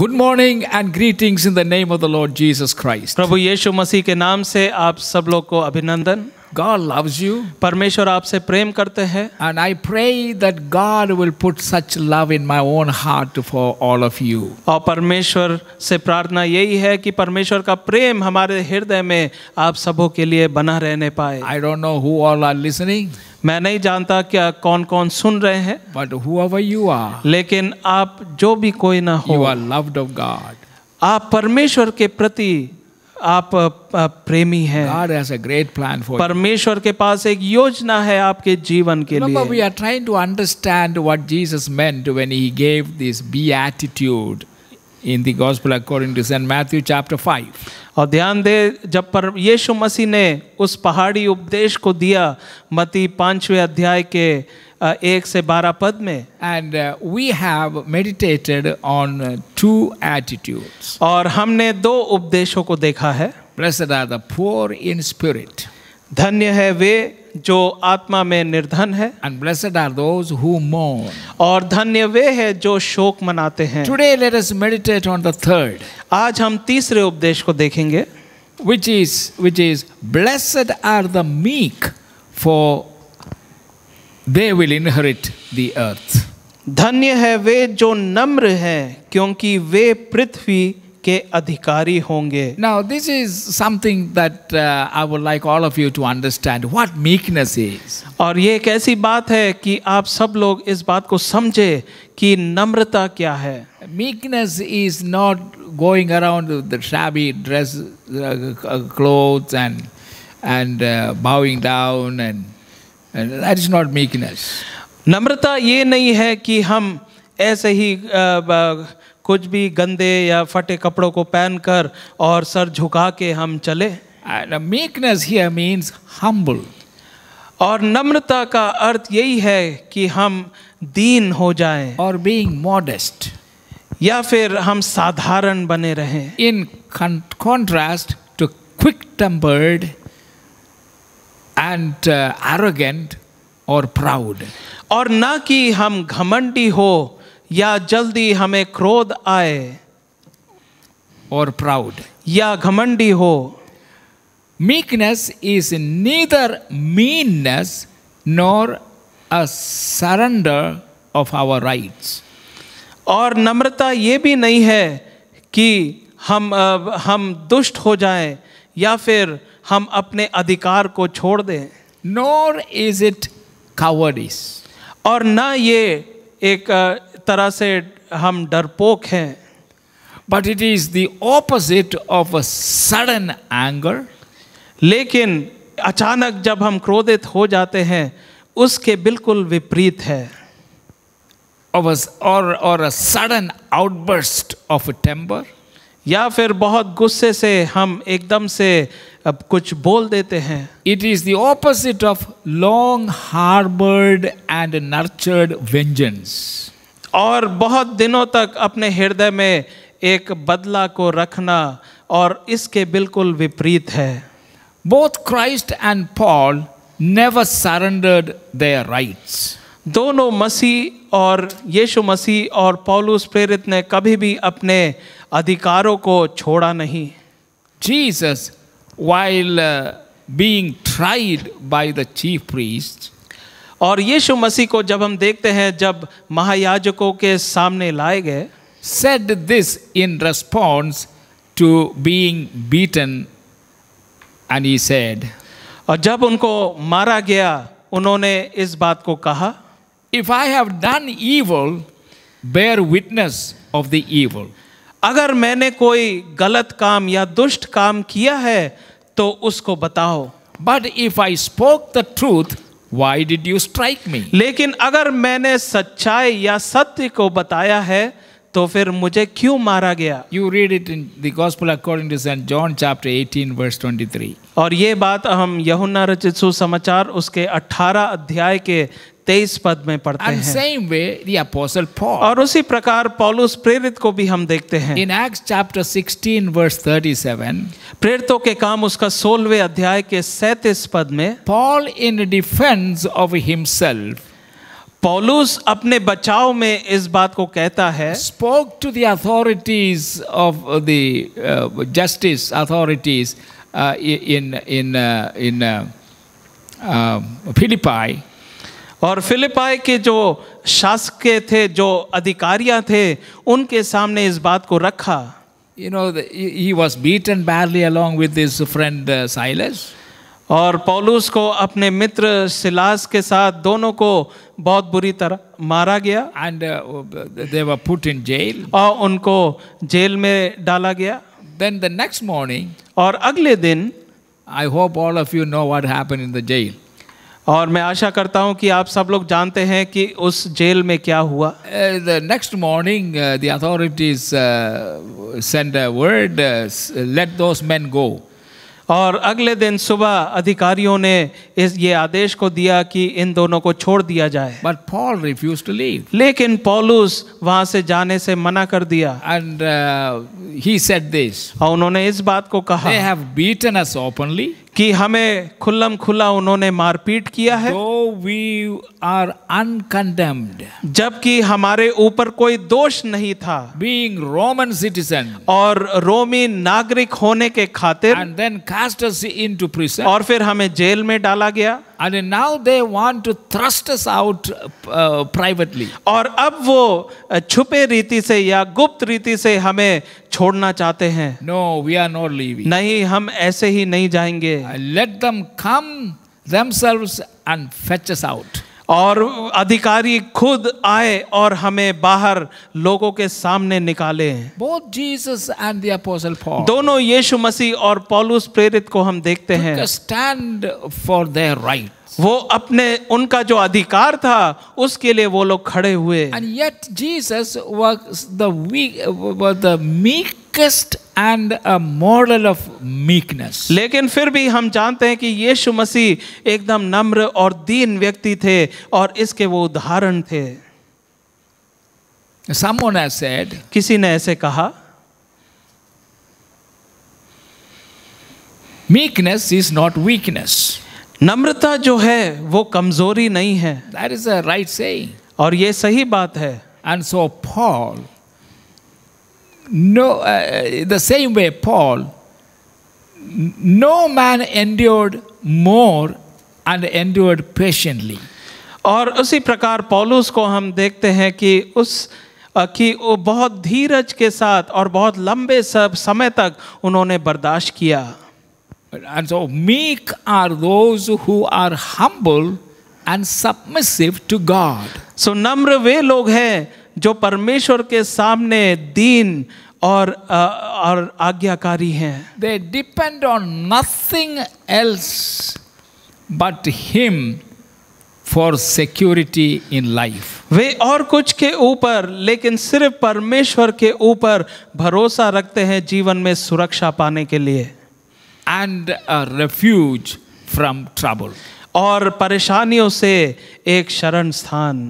Good morning and greetings in the name of the Lord Jesus Christ. प्रभु यीशु मसीह के नाम से आप सब लोग को अभिनंदन God loves you. परमेश्वर आपसे प्रेम करते हैं And I pray that God will put such love in my own heart for all of you. और परमेश्वर से प्रार्थना यही है कि परमेश्वर का प्रेम हमारे हृदय में आप सबों के लिए बना रहने पाए I don't know who all are listening. मैं नहीं जानता क्या कौन कौन सुन रहे हैं बट हु लेकिन आप जो भी कोई ना हो यू आर लव्ड गॉड आप परमेश्वर के प्रति आप प्रेमी हैं ग्रेट प्लान फॉर परमेश्वर के पास एक योजना है आपके जीवन के लिए we are trying to understand what Jesus meant when he gave this beatitude in the gospel according to St. Matthew chapter 5. और ध्यान दे जब पर यीशु मसीह ने उस पहाड़ी उपदेश को दिया मती पांचवे अध्याय के एक से बारह पद में and we have meditated on two attitudes और हमने दो उपदेशों को देखा है blessed are the poor in spirit धन्य है वे जो आत्मा में निर्धन है and blessed are those who mourn और धन्य वे है जो शोक मनाते हैं today let us meditate on the third आज हम तीसरे उपदेश को देखेंगे which is which is blessed are the meek for they will inherit the earth धन्य है वे जो नम्र हैं क्योंकि वे पृथ्वी के अधिकारी होंगे now this is something that I would like all of you to understand what meekness is और ये एक ऐसी बात है कि आप सब लोग इस बात को समझे कि नम्रता क्या है meekness is not going around the shabby dress clothes and and bowing down and that is not meekness नम्रता ये नहीं है कि हम ऐसे ही uh, uh, कुछ भी गंदे या फटे कपड़ों को पहनकर और सर झुका के हम चले मीकनेस हियर मींस हम्बल और नम्रता का अर्थ यही है कि हम दीन हो जाएं और बीइंग मॉडेस्ट या फिर हम साधारण बने रहें in contrast to quick tempered and arrogant और प्राउड और ना कि हम घमंडी हो या जल्दी हमें क्रोध आए और प्राउड या घमंडी हो meekness is neither meanness nor a surrender of our rights और नम्रता ये भी नहीं है कि हम हम दुष्ट हो जाएं या फिर हम अपने अधिकार को छोड़ दें नॉर इज इट कावर्डिस और ना ये एक तरह से हम डरपोक हैं but it is the opposite of a sudden anger लेकिन अचानक जब हम क्रोधित हो जाते हैं उसके बिल्कुल विपरीत है और और a sudden outburst of temper या फिर बहुत गुस्से से हम एकदम से अब कुछ बोल देते हैं it is the opposite of long harboured and nurtured vengeance और बहुत दिनों तक अपने हृदय में एक बदला को रखना और इसके बिल्कुल विपरीत है both Christ and Paul never surrendered their rights दोनों मसीह और यीशु मसीह और पौलुस प्रेरित ने कभी भी अपने अधिकारों को छोड़ा नहीं Jesus while being tried by the chief priests और यीशु मसीह को जब हम देखते हैं जब महायाजकों के सामने लाए गए said this in response to being beaten and he said और जब उनको मारा गया उन्होंने इस बात को कहा if I have done evil bear witness of the evil अगर मैंने कोई गलत काम या दुष्ट काम किया है तो उसको बताओ but if I spoke the truth Why did you strike me? लेकिन अगर मैंने सच्चाई या सत्य को बताया है तो फिर मुझे क्यों मारा गया you read it in the according to Saint John chapter 18 verse 23 और ये बात हम यहुना रचित सुसमाचार उसके 18 अध्याय के तेईस पद में पढ़ते And हैं same way, the Apostle Paul, और उसी प्रकार पॉलुस प्रेरित को भी हम देखते हैं in Acts chapter 16 verse 37, प्रेरितों के काम उसका सोलवे अध्याय के सैतीस पद में Paul in defence of himself पॉलुस अपने बचाव में इस बात को कहता है spoke to the authorities of the justice authorities in in in Philippi और फिलिपाई के जो शासक थे जो अधिकारियां थे उनके सामने इस बात को रखा you know he he was beaten badly along with friend Silas uh, और पोलूस को अपने मित्र सिलास के साथ दोनों को बहुत बुरी तरह मारा गया and they were put in jail और उनको जेल में डाला गया देन द नेक्स्ट मॉर्निंग और अगले दिन I hope all of you know what happened in the jail और मैं आशा करता हूं कि आप सब लोग जानते हैं कि उस जेल में क्या हुआ the next morning the authorities send a word let those men go और अगले दिन सुबह अधिकारियों ने इस ये आदेश को दिया कि इन दोनों को छोड़ दिया जाए but Paul refuse to leave लेकिन पॉलुस वहां से जाने से मना कर दिया एंड ही सेड दिस और उन्होंने इस बात को कहा they have beaten us openly कि हमें खुल्लम खुला उन्होंने मारपीट किया है वी आर अनकंडेम्ड जबकि हमारे ऊपर कोई दोष नहीं था बीइंग रोमन सिटीजन और रोमी नागरिक होने के खातिर and then cast us into prison और फिर हमें जेल में डाला गया and now they want to thrust us out uh, privately और अब वो छुपे रीति से या गुप्त रीति से हमें छोड़ना चाहते हैं no we are not leaving नहीं हम ऐसे ही नहीं जाएंगे let them come themselves and fetch us out और अधिकारी खुद आए और हमें बाहर लोगों के सामने निकाले Both Jesus and the Apostle Paul दोनों यीशु मसीह और पॉलुस प्रेरित को हम देखते हैं स्टैंड फॉर देयर राइट वो अपने उनका जो अधिकार था उसके लिए वो लोग खड़े हुए and yet Jesus weak the meek weakest and a model of meekness. लेकिन फिर भी हम जानते हैं कि यीशु मसीह एकदम नम्र और दीन व्यक्ति थे और इसके वो उदाहरण थे Someone has said, किसी ने ऐसे कहा meekness is not weakness. नम्रता जो है वो कमजोरी नहीं है That is a right saying. और ये सही बात है And so Paul no, uh, the same way, Paul, no man endured more and endured patiently. और उसी प्रकार पौलुस को हम देखते हैं कि उस कि वो बहुत धीरज के साथ और बहुत लंबे सब समय तक उन्होंने बर्दाश्त किया And so meek are those who are humble and submissive to God. So नम्र वे लोग हैं जो परमेश्वर के सामने दीन और और आज्ञाकारी हैं they depend on nothing else but him for security in life वे और कुछ के ऊपर लेकिन सिर्फ परमेश्वर के ऊपर भरोसा रखते हैं जीवन में सुरक्षा पाने के लिए एंड रेफ्यूज फ्रॉम ट्रबल और परेशानियों से एक शरण स्थान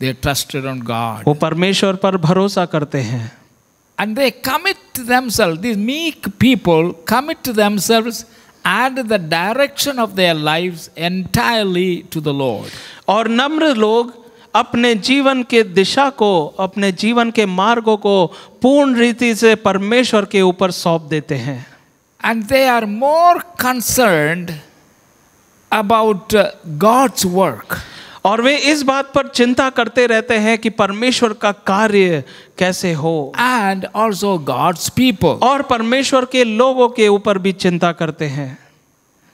They trusted on God. वो परमेश्वर पर भरोसा करते हैं And they commit themselves, these meek people commit themselves and the direction of their lives entirely to the Lord. और नम्र लोग अपने जीवन के दिशा को अपने जीवन के मार्गों को पूर्ण रीति से परमेश्वर के ऊपर सौंप देते हैं and they are more concerned about God's work और वे इस बात पर चिंता करते रहते हैं कि परमेश्वर का कार्य कैसे हो एंड ऑल्सो गॉड्स पीपल और परमेश्वर के लोगों के ऊपर भी चिंता करते हैं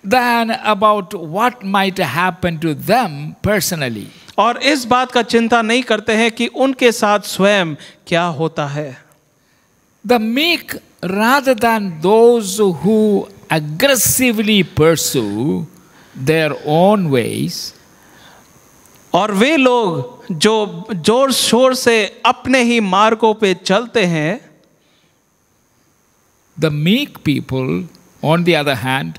than about what might happen to them personally और इस बात का चिंता नहीं करते हैं कि उनके साथ स्वयं क्या होता है the meek rather than those who aggressively pursue their own ways और वे लोग जो जोर शोर से अपने ही मार्गों पे चलते हैं the meek people on the other hand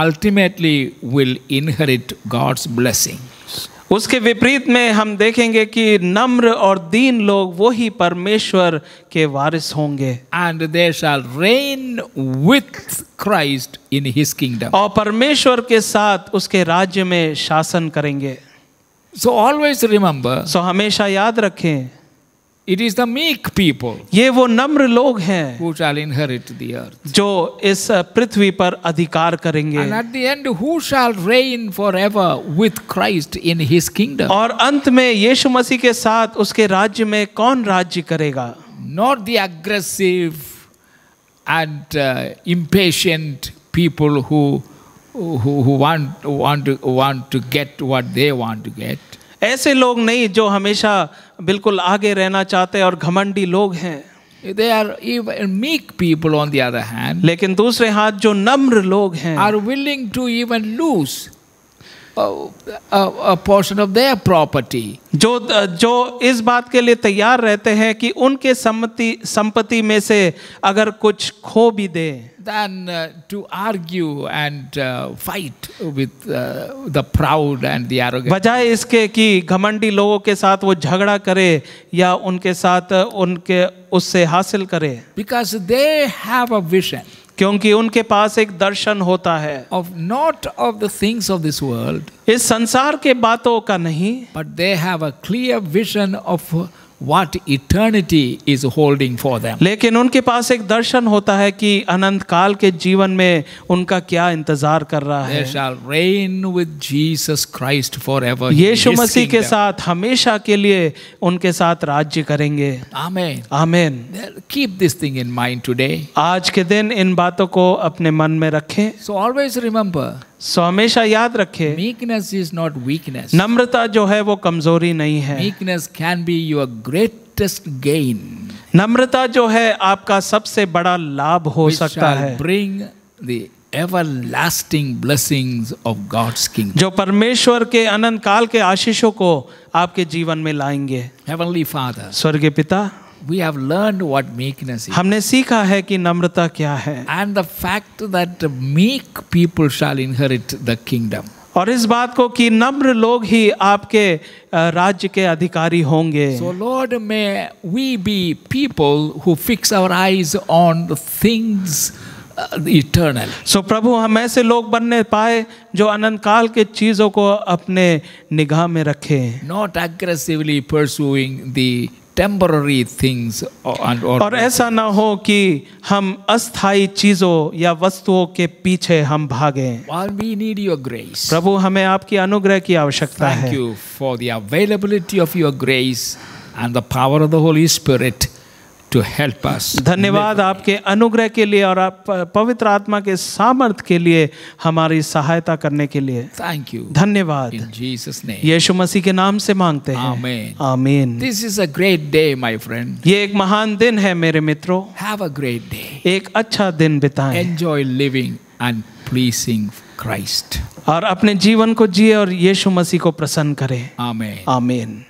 ultimately will inherit God's blessing उसके विपरीत में हम देखेंगे कि नम्र और दीन लोग वो ही परमेश्वर के वारिस होंगे and they shall reign with Christ in his kingdom और परमेश्वर के साथ उसके राज्य में शासन करेंगे So always remember. So हमेशा याद रखें. It is the meek people. ये वो नम्र लोग हैं. Who shall inherit the earth. जो इस पृथ्वी पर अधिकार करेंगे. And at the end, who shall reign forever with Christ in His kingdom? और अंत में यीशु मसीह के साथ उसके राज्य में कौन राज्य करेगा? Not the aggressive and uh, impatient people who who, who want, want, to, want to get what they want to get. ऐसे लोग नहीं जो हमेशा बिल्कुल आगे रहना चाहते हैं और घमंडी लोग हैं They are even meek people on the other hand. लेकिन दूसरे हाथ जो नम्र लोग हैं are willing to even lose. Portion of their property जो जो इस बात के लिए तैयार रहते हैं कि उनके सम्मति संपत्ति में से अगर कुछ खो भी दे than uh, to argue and uh, fight with uh, the proud and the arrogant. बजाय इसके कि घमंडी लोगों के साथ वो झगड़ा करे या उनके साथ उनके उससे हासिल करे Because they have a vision. क्योंकि उनके पास एक दर्शन होता है of not of the things of this world इस संसार के बातों का नहीं but they have a clear vision of what eternity is holding for them. लेकिन उनके पास एक दर्शन होता है कि अनंत काल के जीवन में उनका क्या इंतजार कर रहा है They shall reign with Jesus Christ forever. यीशु मसीह के साथ हमेशा के लिए उनके साथ राज्य करेंगे amen amen keep this thing in mind today आज के दिन इन बातों को अपने मन में रखें सो ऑलवेज रिमेंबर सो हमेशा याद रखे मीकनेस इज नॉट वीकनेस नम्रता जो है वो कमजोरी नहीं है meekness can be your greatest gain नम्रता जो है आपका सबसे बड़ा लाभ हो सकता है bring the everlasting blessings of God's king जो परमेश्वर के अनंत काल के आशीषों को आपके जीवन में लाएंगे Heavenly Father. स्वर्गीय पिता we have learned what meekness is. हमने सीखा है कि नम्रता क्या है. And the fact that meek people shall inherit the kingdom. और इस बात को कि नम्र लोग ही आपके राज्य के अधिकारी होंगे Lord, may we be people who fix our eyes on the things. Eternal so so, प्रभु हम ऐसे लोग बनने पाए जो अनंत काल के चीजों को अपने निगाह में रखें not aggressively pursuing the temporary things और ऐसा ना हो कि हम अस्थाई चीजों या वस्तुओं के पीछे हम भागे वी नीड योर ग्रेस प्रभु हमें आपकी अनुग्रह की आवश्यकता है thank you for the availability of your grace and the power of the Holy Spirit to help us. धन्यवाद आपके अनुग्रह के लिए और आप पवित्र आत्मा के सामर्थ के लिए हमारी सहायता करने के लिए थैंक यू धन्यवाद जीसस ने यीशु मसीह के नाम से मांगते हैं आमीन this is a great day my friend ये एक महान दिन है मेरे मित्रों हैव अ ग्रेट डे एक अच्छा दिन बिताएं enjoy living and pleasing Christ और अपने जीवन को जिए और यीशु मसीह को प्रसन्न करें आमीन आमीन